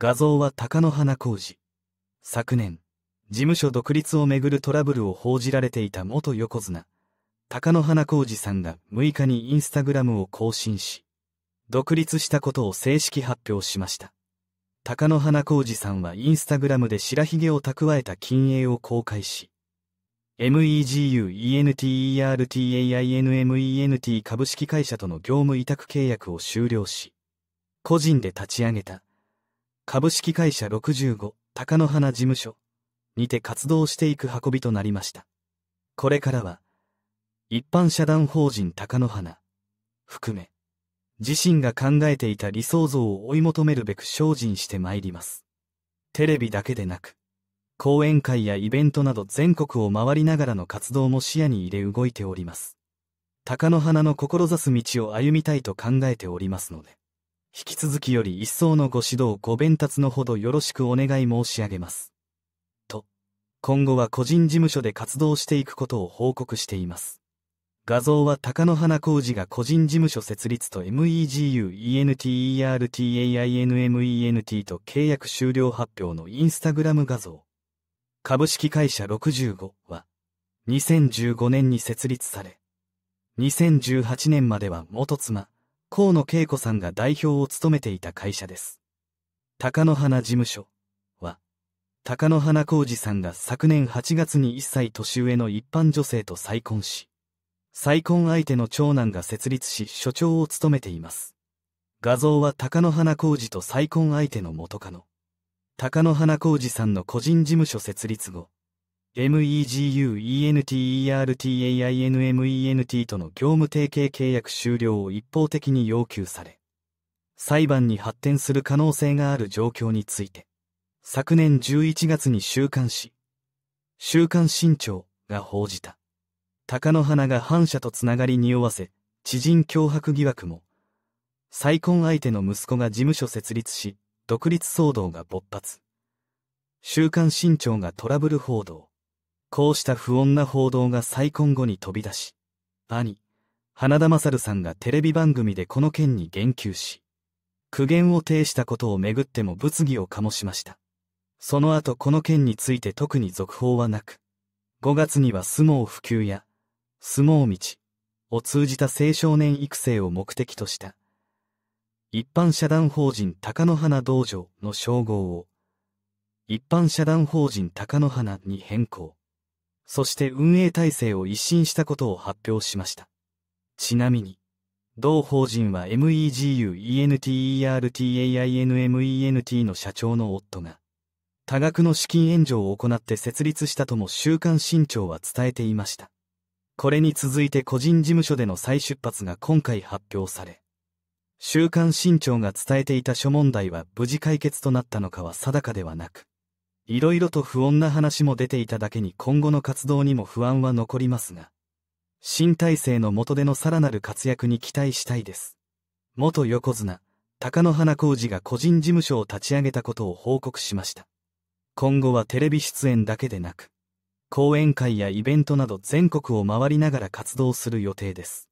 画像は高野花浩二。昨年、事務所独立をめぐるトラブルを報じられていた元横綱、高野花浩二さんが6日にインスタグラムを更新し、独立したことを正式発表しました。高野花浩二さんはインスタグラムで白髭を蓄えた禁営を公開し、MEGUENTERTAINMENT 株式会社との業務委託契約を終了し、個人で立ち上げた株式会社65高野花事務所にて活動していく運びとなりました。これからは、一般社団法人高野花、含め、自身が考えていた理想像を追い求めるべく精進してまいります。テレビだけでなく、講演会やイベントなど全国を回りながらの活動も視野に入れ動いております。高野花の志す道を歩みたいと考えておりますので。引き続きより一層のご指導ご弁達のほどよろしくお願い申し上げます。と、今後は個人事務所で活動していくことを報告しています。画像は高野花浩二が個人事務所設立と MEGUENTERTAINMENT と契約終了発表のインスタグラム画像。株式会社65は2015年に設立され、2018年までは元妻、河野恵子さんが代表を務めていた会社です。高野花事務所は、高野花浩二さんが昨年8月に1歳年上の一般女性と再婚し、再婚相手の長男が設立し所長を務めています。画像は高野花浩二と再婚相手の元カノ。高野花浩二さんの個人事務所設立後、MEGUENTERTAINMENT との業務提携契約終了を一方的に要求され、裁判に発展する可能性がある状況について、昨年11月に週刊誌、週刊新潮が報じた。貴乃花が反社とつながり匂わせ、知人脅迫疑惑も、再婚相手の息子が事務所設立し、独立騒動が勃発。週刊新潮がトラブル報道。こうした不穏な報道が再婚後に飛び出し、兄、花田勝さんがテレビ番組でこの件に言及し、苦言を呈したことをめぐっても物議を醸しました。その後この件について特に続報はなく、5月には相撲普及や、相撲道を通じた青少年育成を目的とした、一般社団法人高野花道場の称号を、一般社団法人高野花に変更。そして運営体制を一新したことを発表しました。ちなみに、同法人は MEGUENTERTAINMENT の社長の夫が、多額の資金援助を行って設立したとも週刊新潮は伝えていました。これに続いて個人事務所での再出発が今回発表され、週刊新潮が伝えていた諸問題は無事解決となったのかは定かではなく、いろいろと不穏な話も出ていただけに今後の活動にも不安は残りますが、新体制の下でのさらなる活躍に期待したいです。元横綱、高野花浩二が個人事務所を立ち上げたことを報告しました。今後はテレビ出演だけでなく、講演会やイベントなど全国を回りながら活動する予定です。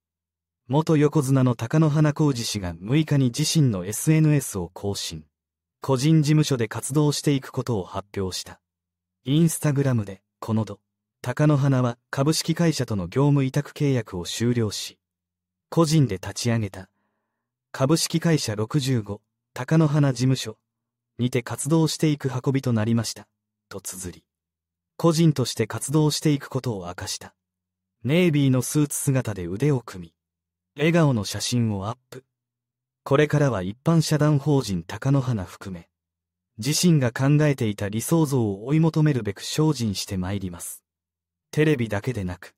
元横綱の高野花浩二氏が6日に自身の SNS を更新。個人事務所で活動していくことを発表した。インスタグラムで、この度、高野花は株式会社との業務委託契約を終了し、個人で立ち上げた、株式会社65、高野花事務所、にて活動していく運びとなりました、と綴り、個人として活動していくことを明かした。ネイビーのスーツ姿で腕を組み、笑顔の写真をアップ。これからは一般社団法人高野花含め、自身が考えていた理想像を追い求めるべく精進してまいります。テレビだけでなく、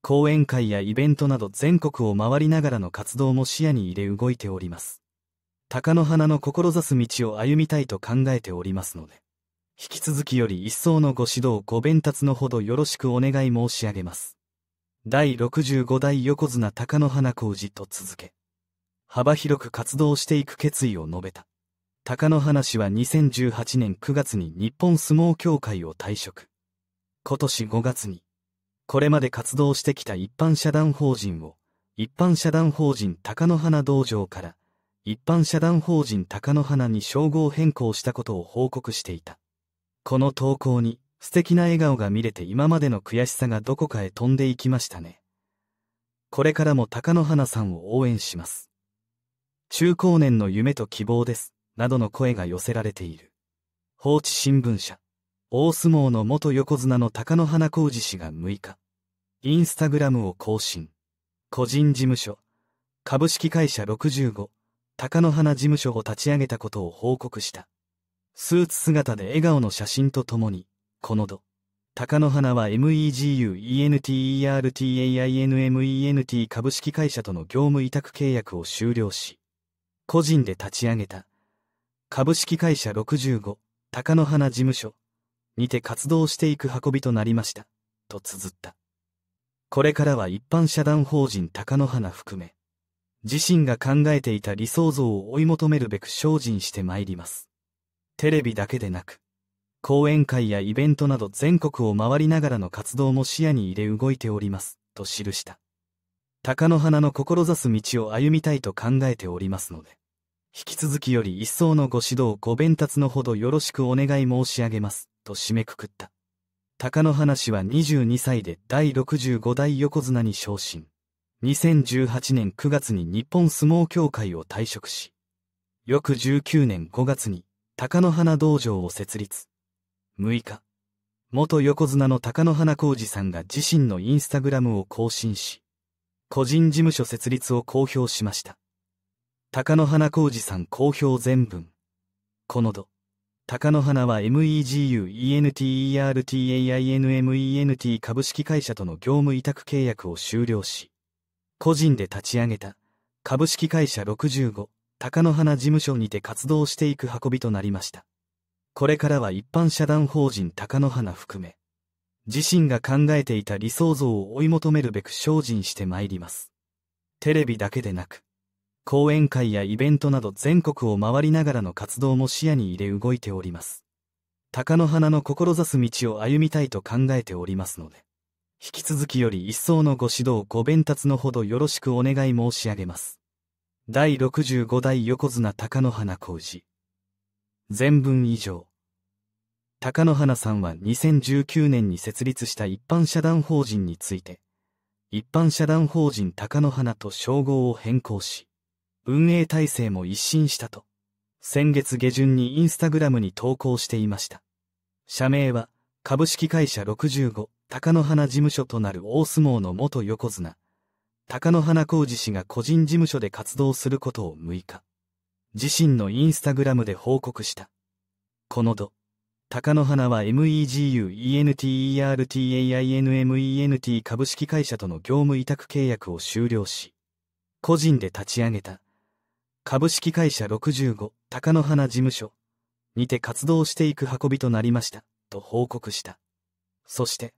講演会やイベントなど全国を回りながらの活動も視野に入れ動いております。高野花の志す道を歩みたいと考えておりますので、引き続きより一層のご指導ご鞭達のほどよろしくお願い申し上げます。第65代横綱高野花工事と続け。幅広く活動していく決意を述べた。高野花氏は2018年9月に日本相撲協会を退職。今年5月に、これまで活動してきた一般社団法人を、一般社団法人高野花道場から、一般社団法人高野花に称号変更したことを報告していた。この投稿に、素敵な笑顔が見れて今までの悔しさがどこかへ飛んでいきましたね。これからも高野花さんを応援します。中高年の夢と希望です、などの声が寄せられている。放置新聞社、大相撲の元横綱の高野花浩二氏が6日、インスタグラムを更新。個人事務所、株式会社65、高野花事務所を立ち上げたことを報告した。スーツ姿で笑顔の写真とともに、この度、高野花は MEGUENTERTAINMENT 株式会社との業務委託契約を終了し、個人で立ち上げた株式会社65高野花事務所にて活動していく運びとなりましたと綴ったこれからは一般社団法人高野花含め自身が考えていた理想像を追い求めるべく精進してまいりますテレビだけでなく講演会やイベントなど全国を回りながらの活動も視野に入れ動いておりますと記した貴乃花の志す道を歩みたいと考えておりますので引き続きより一層のご指導ご弁達のほどよろしくお願い申し上げます、と締めくくった。鷹の花氏は22歳で第65代横綱に昇進。2018年9月に日本相撲協会を退職し、翌19年5月に鷹の花道場を設立。6日、元横綱の鷹の花浩二さんが自身のインスタグラムを更新し、個人事務所設立を公表しました。高野花浩二さん公表全文。この度、高野花は MEGUENTERTAINMENT 株式会社との業務委託契約を終了し、個人で立ち上げた株式会社65高野花事務所にて活動していく運びとなりました。これからは一般社団法人高野花含め、自身が考えていた理想像を追い求めるべく精進してまいります。テレビだけでなく、講演会やイベントなど全国を回りながらの活動も視野に入れ動いております。鷹の花の志す道を歩みたいと考えておりますので、引き続きより一層のご指導ご鞭達のほどよろしくお願い申し上げます。第65代横綱鷹の花工事。全文以上。高野花さんは2019年に設立した一般社団法人について、一般社団法人高野花と称号を変更し、運営体制も一新したと、先月下旬にインスタグラムに投稿していました。社名は、株式会社65、高野花事務所となる大相撲の元横綱、高野花浩二氏が個人事務所で活動することを6日、自身のインスタグラムで報告した。この度、高野花は MEGUENTERTAINMENT 株式会社との業務委託契約を終了し、個人で立ち上げた株式会社65高野花事務所にて活動していく運びとなりましたと報告したそして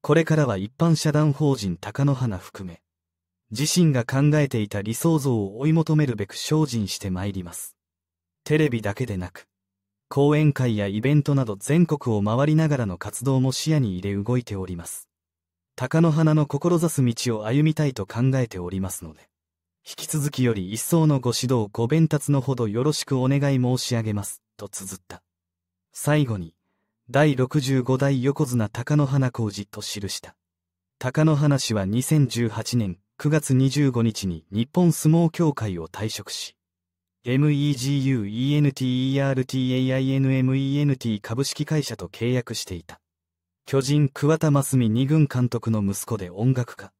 これからは一般社団法人高野花含め自身が考えていた理想像を追い求めるべく精進してまいりますテレビだけでなく講演会やイベントなど全国を回りながらの活動も視野に入れ動いております。高野花の志す道を歩みたいと考えておりますので。引き続きより一層のご指導ご鞭達のほどよろしくお願い申し上げます、と綴った。最後に、第65代横綱高野花工事と記した。高野花氏は2018年9月25日に日本相撲協会を退職し、MEGUENTERTAINMENT 株式会社と契約していた。巨人桑田真澄二軍監督の息子で音楽家。